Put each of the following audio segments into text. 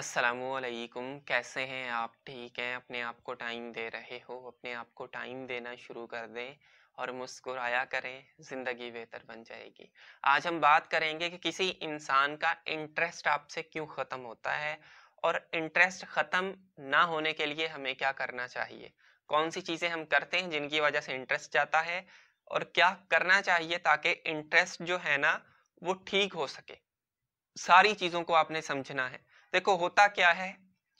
असलकुम कैसे हैं आप ठीक हैं अपने आप को टाइम दे रहे हो अपने आप को टाइम देना शुरू कर दें और मुस्कुराया करें ज़िंदगी बेहतर बन जाएगी आज हम बात करेंगे कि किसी इंसान का इंटरेस्ट आपसे क्यों ख़त्म होता है और इंटरेस्ट ख़त्म ना होने के लिए हमें क्या करना चाहिए कौन सी चीज़ें हम करते हैं जिनकी वजह से इंटरेस्ट जाता है और क्या करना चाहिए ताकि इंटरेस्ट जो है ना वो ठीक हो सके सारी चीज़ों को आपने समझना है देखो होता क्या है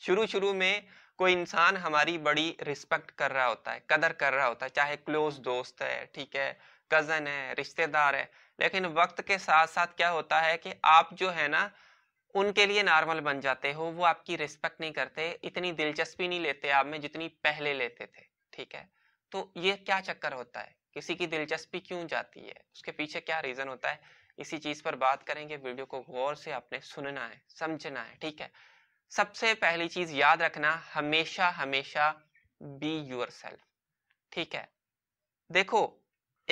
शुरू शुरू में कोई इंसान हमारी बड़ी रिस्पेक्ट कर रहा होता है कदर कर रहा होता है चाहे क्लोज दोस्त है ठीक है कजन है रिश्तेदार है लेकिन वक्त के साथ साथ क्या होता है कि आप जो है ना उनके लिए नॉर्मल बन जाते हो वो आपकी रिस्पेक्ट नहीं करते इतनी दिलचस्पी नहीं लेते आप में जितनी पहले लेते थे ठीक है तो ये क्या चक्कर होता है किसी की दिलचस्पी क्यों जाती है उसके पीछे क्या रीजन होता है इसी चीज पर बात करेंगे वीडियो को गौर से आपने सुनना है समझना है ठीक है सबसे पहली चीज याद रखना हमेशा हमेशा बी यूर सेल्फ ठीक है देखो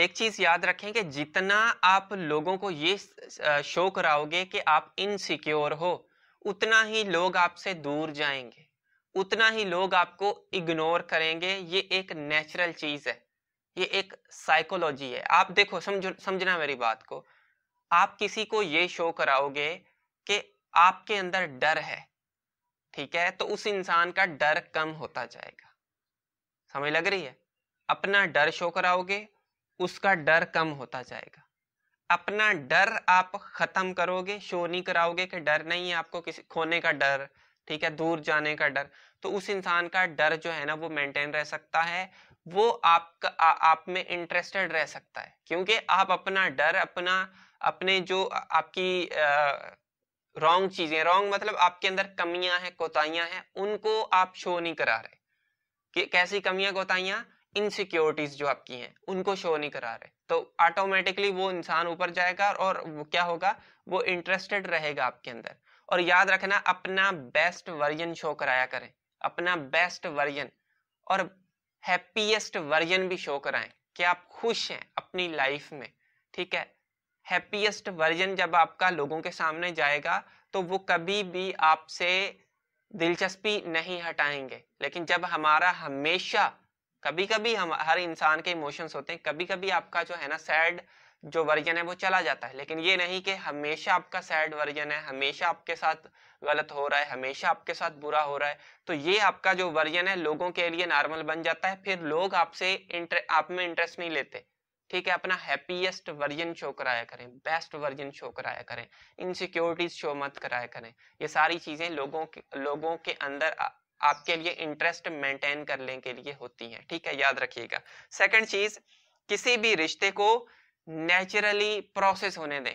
एक चीज याद रखें कि जितना आप लोगों को ये शो कराओगे कि आप इनसिक्योर हो उतना ही लोग आपसे दूर जाएंगे उतना ही लोग आपको इग्नोर करेंगे ये एक नेचुरल चीज है ये एक साइकोलॉजी है आप देखो समझ समझना मेरी बात को आप किसी को ये शो कराओगे कि आपके अंदर डर है ठीक है तो उस इंसान का डर कम होता जाएगा समझ लग रही है अपना डर शो कराओगे उसका डर कम होता जाएगा अपना डर आप खत्म करोगे शो नहीं कराओगे कि डर नहीं है आपको किसी खोने का डर ठीक है दूर जाने का डर तो उस इंसान का डर जो है ना वो मेंटेन रह सकता है वो आपका आप में इंटरेस्टेड रह सकता है क्योंकि आप अपना डर अपना अपने जो आपकी रॉन्ग चीजें रॉन्ग मतलब आपके अंदर कमियां हैं कोताहियां हैं उनको आप शो नहीं करा रहे कि कैसी कमियां कोताहियां इनसिक्योरिटीज जो आपकी हैं उनको शो नहीं करा रहे तो ऑटोमेटिकली वो इंसान ऊपर जाएगा और वो क्या होगा वो इंटरेस्टेड रहेगा आपके अंदर और याद रखना अपना बेस्ट वर्जन शो कराया करें अपना बेस्ट वर्जन और हैप्पीएस्ट वर्जन भी शो कराएं कि आप खुश हैं अपनी लाइफ में ठीक है हैप्पीएस्ट वर्जन जब आपका लोगों के सामने जाएगा तो वो कभी भी आपसे दिलचस्पी नहीं हटाएंगे लेकिन जब हमारा हमेशा कभी कभी हम हर इंसान के इमोशंस होते हैं कभी कभी आपका जो है ना सैड जो वर्जन है वो चला जाता है लेकिन ये नहीं कि हमेशा आपका सैड वर्जन है हमेशा आपके साथ गलत हो रहा है हमेशा आपके साथ बुरा हो रहा है तो ये आपका जो वर्जन है लोगों के लिए नॉर्मल बन जाता है फिर लोग आपसे आप में इंटरेस्ट नहीं लेते ठीक है अपना हैप्पीएस्ट वर्जन शो कराया करें बेस्ट वर्जन शो कराया करें इनसिक्योरिटीज शो मत कराया करें ये सारी चीजें लोगों के लोगों के अंदर आ, आपके लिए इंटरेस्ट मेंटेन करने के लिए होती हैं ठीक है याद रखिएगा सेकंड चीज किसी भी रिश्ते को नेचुरली प्रोसेस होने दें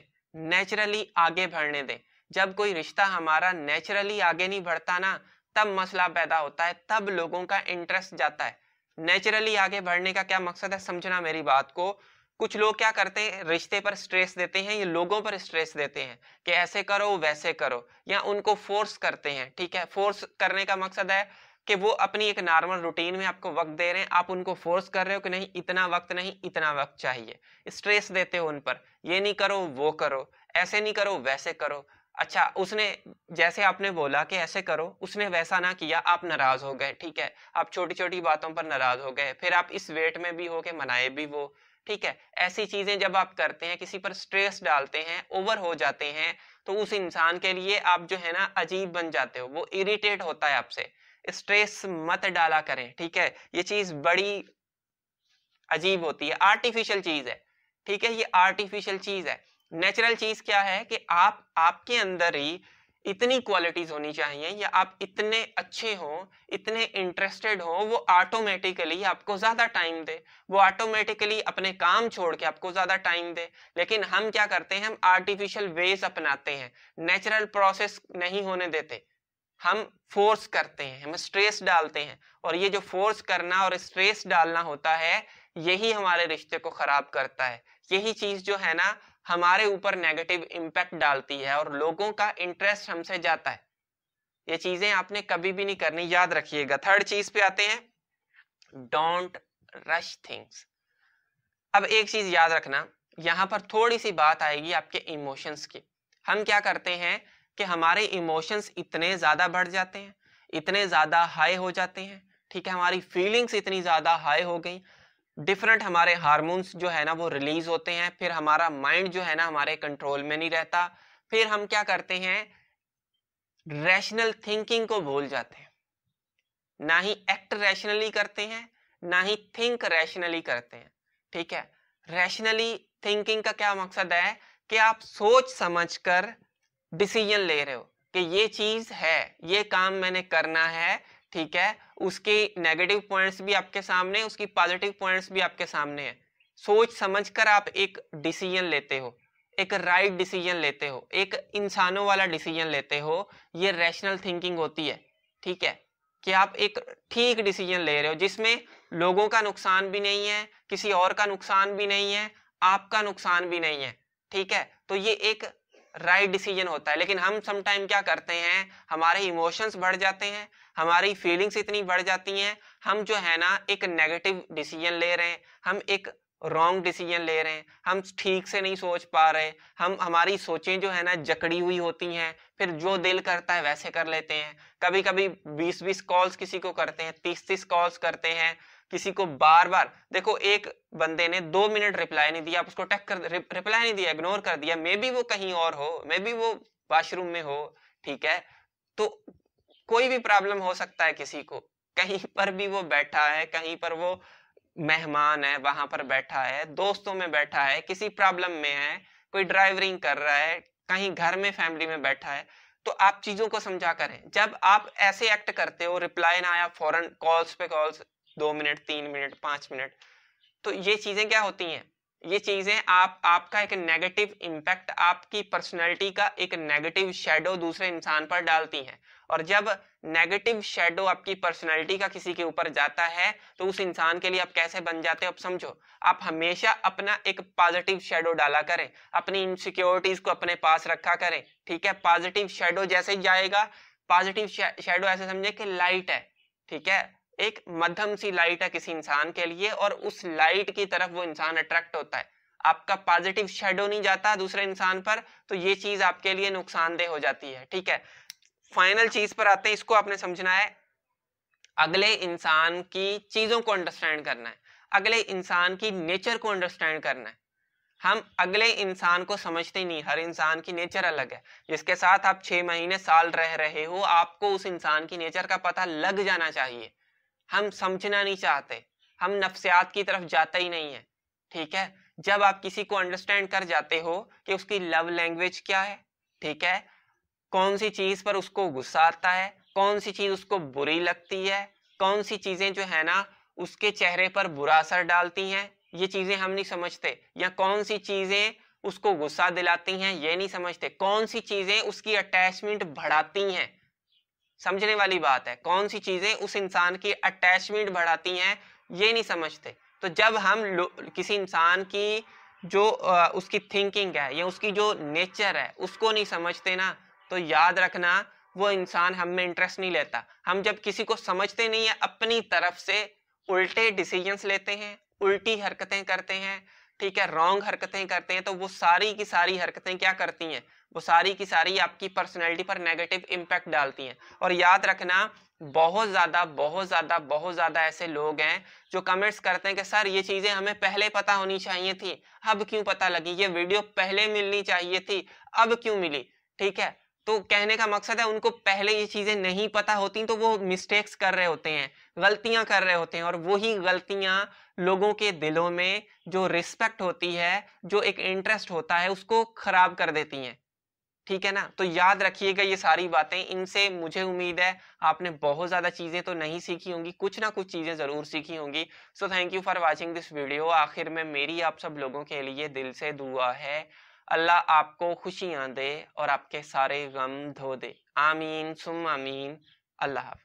नेचुरली आगे बढ़ने दें जब कोई रिश्ता हमारा नेचुरली आगे नहीं बढ़ता ना तब मसला पैदा होता है तब लोगों का इंटरेस्ट जाता है नेचुरली आगे बढ़ने का क्या मकसद है समझना मेरी बात को कुछ लोग क्या करते हैं रिश्ते पर स्ट्रेस देते हैं ये लोगों पर स्ट्रेस देते हैं कि ऐसे करो वैसे करो या उनको फोर्स करते हैं ठीक है फोर्स करने का मकसद है कि वो अपनी एक नॉर्मल रूटीन में आपको वक्त दे रहे हैं आप उनको फोर्स कर रहे हो कि नहीं इतना वक्त नहीं इतना वक्त चाहिए स्ट्रेस देते हो उन पर ये नहीं करो वो करो ऐसे नहीं करो वैसे करो अच्छा उसने जैसे आपने बोला कि ऐसे करो उसने वैसा ना किया आप नाराज हो गए ठीक है आप छोटी छोटी बातों पर नाराज हो गए फिर आप इस वेट में भी हो के मनाए भी वो ठीक है ऐसी चीजें जब आप करते हैं किसी पर स्ट्रेस डालते हैं ओवर हो जाते हैं तो उस इंसान के लिए आप जो है ना अजीब बन जाते हो वो इरिटेट होता है आपसे स्ट्रेस मत डाला करें ठीक है ये चीज बड़ी अजीब होती है आर्टिफिशियल चीज है ठीक है ये आर्टिफिशियल चीज है नेचुरल चीज क्या है कि आप आपके अंदर ही इतनी क्वालिटीज होनी चाहिए या आप इतने अच्छे हो इतने इंटरेस्टेड हो वो ऑटोमेटिकली आपको ज्यादा टाइम दे वो ऑटोमेटिकली अपने काम छोड़ के आपको ज्यादा टाइम दे लेकिन हम क्या करते हैं हम आर्टिफिशियल वेज अपनाते हैं नेचुरल प्रोसेस नहीं होने देते हम फोर्स करते हैं हम स्ट्रेस डालते हैं और ये जो फोर्स करना और स्ट्रेस डालना होता है यही हमारे रिश्ते को खराब करता है यही चीज जो है ना हमारे ऊपर नेगेटिव इम्पैक्ट डालती है और लोगों का इंटरेस्ट हमसे जाता है ये चीजें आपने कभी भी नहीं करनी याद रखिएगा थर्ड चीज पे आते हैं डोंट रश थिंग्स अब एक चीज याद रखना यहाँ पर थोड़ी सी बात आएगी आपके इमोशंस की हम क्या करते हैं कि हमारे इमोशंस इतने ज्यादा बढ़ जाते हैं इतने ज्यादा हाई हो जाते हैं ठीक है हमारी फीलिंग्स इतनी ज्यादा हाई हो गई डिफरेंट हमारे हारमोन्स जो है ना वो रिलीज होते हैं फिर हमारा माइंड जो है ना हमारे कंट्रोल में नहीं रहता फिर हम क्या करते हैं रैशनल थिंकिंग को भूल जाते हैं ना ही एक्ट रैशनली करते हैं ना ही थिंक रैशनली करते हैं ठीक है रैशनली थिंकिंग का क्या मकसद है कि आप सोच समझ कर डिसीजन ले रहे हो कि ये चीज है ये काम मैंने करना है ठीक है उसके नेगेटिव पॉइंट्स भी आपके सामने उसकी पॉजिटिव पॉइंट्स भी आपके सामने है सोच समझ कर आप एक डिसीजन लेते हो एक राइट right डिसीजन लेते हो एक इंसानों वाला डिसीजन लेते हो ये रैशनल थिंकिंग होती है ठीक है कि आप एक ठीक डिसीजन ले रहे हो जिसमें लोगों का नुकसान भी नहीं है किसी और का नुकसान भी नहीं है आपका नुकसान भी नहीं है ठीक है तो ये एक राइट right डिसीजन होता है लेकिन हम समटाइम क्या करते हैं हमारे इमोशंस बढ़ जाते हैं हमारी फीलिंग्स इतनी बढ़ जाती हैं हम जो है ना एक नेगेटिव डिसीजन ले रहे हैं हम एक रॉन्ग डिसीजन ले रहे हैं हम ठीक से नहीं सोच पा रहे हम हमारी सोचें जो है ना जकड़ी हुई होती हैं फिर जो दिल करता है वैसे कर लेते हैं कभी कभी बीस बीस कॉल्स किसी को करते हैं तीस तीस कॉल्स करते हैं किसी को बार बार देखो एक बंदे ने दो मिनट रिप्लाई नहीं दिया आप उसको टैग कर रिप्लाई नहीं दिया इग्नोर कर दिया मे बी वो कहीं और हो मे बी वो वॉशरूम में हो ठीक है तो कोई भी प्रॉब्लम हो सकता है किसी को कहीं पर भी वो बैठा है कहीं पर वो मेहमान है वहां पर बैठा है दोस्तों में बैठा है किसी प्रॉब्लम में है कोई ड्राइवरिंग कर रहा है कहीं घर में फैमिली में बैठा है तो आप चीजों को समझा करें जब आप ऐसे एक्ट करते हो रिप्लाई ना आया फॉरन कॉल्स पे कॉल्स दो मिनट तीन मिनट पांच मिनट तो ये चीज़ें क्या होती हैं ये चीज़ें आप आपका एक नेगेटिव इम्पैक्ट आपकी पर्सनैलिटी का एक नेगेटिव शेडो दूसरे इंसान पर डालती हैं और जब नेगेटिव शेडो आपकी पर्सनैलिटी का किसी के ऊपर जाता है तो उस इंसान के लिए आप कैसे बन जाते हो आप समझो आप हमेशा अपना एक पॉजिटिव शेडो डाला करें अपनी इनसिक्योरिटीज को अपने पास रखा करें ठीक है पॉजिटिव शेडो जैसे ही जाएगा पॉजिटिव शेडो ऐसे समझे कि लाइट है ठीक है एक मध्यम सी लाइट है किसी इंसान के लिए और उस लाइट की तरफ वो इंसान अट्रैक्ट होता है आपका पॉजिटिव शेडो नहीं जाता दूसरे इंसान पर तो ये चीज आपके लिए नुकसानदेह हो जाती है ठीक है फाइनल चीज पर आते हैं इसको आपने समझना है अगले इंसान की चीजों को अंडरस्टैंड करना है अगले इंसान की नेचर को अंडरस्टैंड करना है हम अगले इंसान को समझते नहीं हर इंसान की नेचर अलग है जिसके साथ आप छह महीने साल रह रहे हो आपको उस इंसान की नेचर का पता लग जाना चाहिए हम समझना नहीं चाहते हम नफ्सियात की तरफ जाते ही नहीं है ठीक है जब आप किसी को अंडरस्टैंड कर जाते हो कि उसकी लव लैंग्वेज क्या है ठीक है कौन सी चीज पर उसको गुस्सा आता है कौन सी चीज उसको बुरी लगती है कौन सी चीजें जो है ना उसके चेहरे पर बुरा असर डालती हैं ये चीजें हम नहीं समझते या कौन सी चीजें उसको गुस्सा दिलाती हैं ये नहीं समझते कौन सी चीजें उसकी अटैचमेंट बढ़ाती हैं समझने वाली बात है कौन सी चीजें उस इंसान की अटैचमेंट बढ़ाती हैं ये नहीं समझते तो जब हम किसी इंसान की जो आ, उसकी थिंकिंग है या उसकी जो नेचर है उसको नहीं समझते ना तो याद रखना वो इंसान हम में इंटरेस्ट नहीं लेता हम जब किसी को समझते नहीं है अपनी तरफ से उल्टे डिसीजंस लेते हैं उल्टी हरकतें करते हैं ठीक है रॉन्ग हरकतें करते हैं तो वो सारी की सारी हरकतें क्या करती हैं वो सारी की सारी आपकी पर्सनैलिटी पर नेगेटिव इम्पैक्ट डालती हैं और याद रखना बहुत ज़्यादा बहुत ज़्यादा बहुत ज़्यादा ऐसे लोग हैं जो कमेंट्स करते हैं कि सर ये चीज़ें हमें पहले पता होनी चाहिए थी अब क्यों पता लगी ये वीडियो पहले मिलनी चाहिए थी अब क्यों मिली ठीक है तो कहने का मकसद है उनको पहले ये चीज़ें नहीं पता होती तो वो मिस्टेक्स कर रहे होते हैं गलतियां कर रहे होते हैं और वही गलतियां लोगों के दिलों में जो रिस्पेक्ट होती है जो एक इंटरेस्ट होता है उसको खराब कर देती हैं ठीक है ना तो याद रखिएगा ये सारी बातें इनसे मुझे उम्मीद है आपने बहुत ज्यादा चीजें तो नहीं सीखी होंगी कुछ ना कुछ चीजें जरूर सीखी होंगी so thank you for watching this video आखिर में मेरी आप सब लोगों के लिए दिल से दुआ है अल्लाह आपको खुशियां दे और आपके सारे गम धो दे आमीन सुम आमीन अल्लाह हाफि